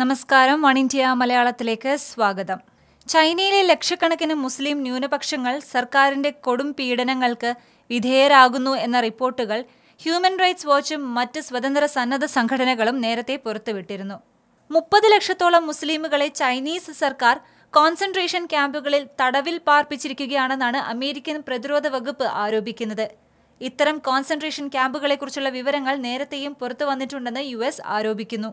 നമസ്കാരം one India മലയാളത്തിലേക്ക് സ്വാഗതം ചൈനയിലെ ലക്ഷക്കണക്കിന് മുസ്ലിം ന്യൂനപക്ഷങ്ങൾ സർക്കാരിന്റെ കൊടും പീഡനങ്ങൾക്ക് വിധേയരാകുന്നു എന്ന റിപ്പോർട്ടുകൾ ഹ്യൂമൻ റൈറ്റ്സ് വാച്ചും മറ്റ് സ്വതന്ത്ര സന്നദ്ധ സംഘടനകളും നേരത്തെ പുറത്തുവിട്ടിരുന്നു മുപ്പത് ലക്ഷത്തോളം മുസ്ലിമുകളെ ചൈനീസ് സർക്കാർ കോൺസെൻട്രേഷൻ ക്യാമ്പുകളിൽ തടവിൽ പാർപ്പിച്ചിരിക്കുകയാണെന്നാണ് അമേരിക്കൻ പ്രതിരോധ വകുപ്പ് ആരോപിക്കുന്നത് ഇത്തരം കോൺസെൻട്രേഷൻ ക്യാമ്പുകളെക്കുറിച്ചുള്ള വിവരങ്ങൾ നേരത്തെയും പുറത്തു വന്നിട്ടുണ്ടെന്ന് യു ആരോപിക്കുന്നു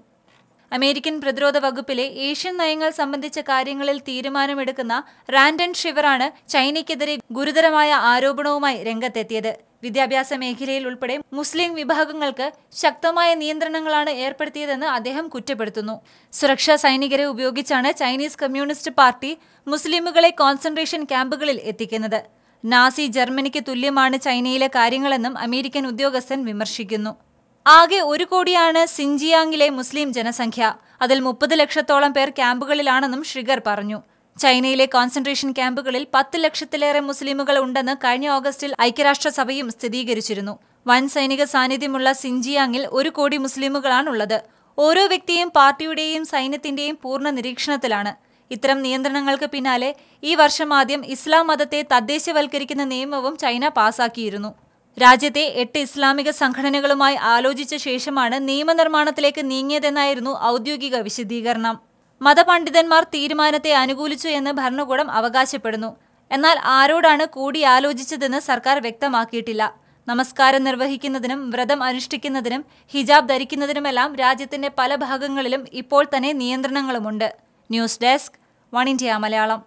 അമേരിക്കൻ പ്രതിരോധ വകുപ്പിലെ ഏഷ്യൻ നയങ്ങൾ സംബന്ധിച്ച കാര്യങ്ങളിൽ തീരുമാനമെടുക്കുന്ന റാൻഡൻ ഷിവറാണ് ചൈനയ്ക്കെതിരെ ഗുരുതരമായ ആരോപണവുമായി രംഗത്തെത്തിയത് വിദ്യാഭ്യാസ മേഖലയിൽ ഉൾപ്പെടെ മുസ്ലിം വിഭാഗങ്ങൾക്ക് ശക്തമായ നിയന്ത്രണങ്ങളാണ് ഏർപ്പെടുത്തിയതെന്ന് അദ്ദേഹം കുറ്റപ്പെടുത്തുന്നു സുരക്ഷാ സൈനികരെ ഉപയോഗിച്ചാണ് ചൈനീസ് കമ്മ്യൂണിസ്റ്റ് പാർട്ടി മുസ്ലിമുകളെ കോൺസെൻട്രേഷൻ ക്യാമ്പുകളിൽ എത്തിക്കുന്നത് നാസി ജർമ്മനിക്ക് തുല്യമാണ് ചൈനയിലെ കാര്യങ്ങളെന്നും അമേരിക്കൻ ഉദ്യോഗസ്ഥൻ വിമർശിക്കുന്നു ആകെ ഒരു കോടിയാണ് സിൻജിയാങ്ങിലെ മുസ്ലിം ജനസംഖ്യ അതിൽ മുപ്പത് ലക്ഷത്തോളം പേർ ക്യാമ്പുകളിലാണെന്നും ഷിഗർ പറഞ്ഞു ചൈനയിലെ കോൺസെൻട്രേഷൻ ക്യാമ്പുകളിൽ പത്ത് ലക്ഷത്തിലേറെ മുസ്ലിമുകൾ ഉണ്ടെന്ന് കഴിഞ്ഞ ഓഗസ്റ്റിൽ ഐക്യരാഷ്ട്രസഭയും സ്ഥിരീകരിച്ചിരുന്നു വൻ സൈനിക സാന്നിധ്യമുള്ള സിൻജിയാങ്ങിൽ ഒരു കോടി മുസ്ലിമുകളാണുള്ളത് ഓരോ വ്യക്തിയും പാർട്ടിയുടെയും സൈന്യത്തിന്റെയും പൂർണ്ണ നിരീക്ഷണത്തിലാണ് ഇത്തരം നിയന്ത്രണങ്ങൾക്ക് പിന്നാലെ ഈ വർഷം ആദ്യം ഇസ്ലാം മതത്തെ തദ്ദേശവൽക്കരിക്കുന്ന നിയമവും ചൈന പാസാക്കിയിരുന്നു രാജ്യത്തെ എട്ട് ഇസ്ലാമിക സംഘടനകളുമായി ആലോചിച്ച ശേഷമാണ് നിയമനിർമ്മാണത്തിലേക്ക് നീങ്ങിയതെന്നായിരുന്നു ഔദ്യോഗിക വിശദീകരണം മതപണ്ഡിതന്മാർ തീരുമാനത്തെ അനുകൂലിച്ചു എന്ന് ഭരണകൂടം അവകാശപ്പെടുന്നു എന്നാൽ ആരോടാണ് കൂടിയാലോചിച്ചതെന്ന് സർക്കാർ വ്യക്തമാക്കിയിട്ടില്ല നമസ്കാരം നിർവഹിക്കുന്നതിനും വ്രതം അനുഷ്ഠിക്കുന്നതിനും ഹിജാബ് ധരിക്കുന്നതിനുമെല്ലാം രാജ്യത്തിന്റെ പല ഭാഗങ്ങളിലും ഇപ്പോൾ തന്നെ നിയന്ത്രണങ്ങളുമുണ്ട് news desk one India Malayalam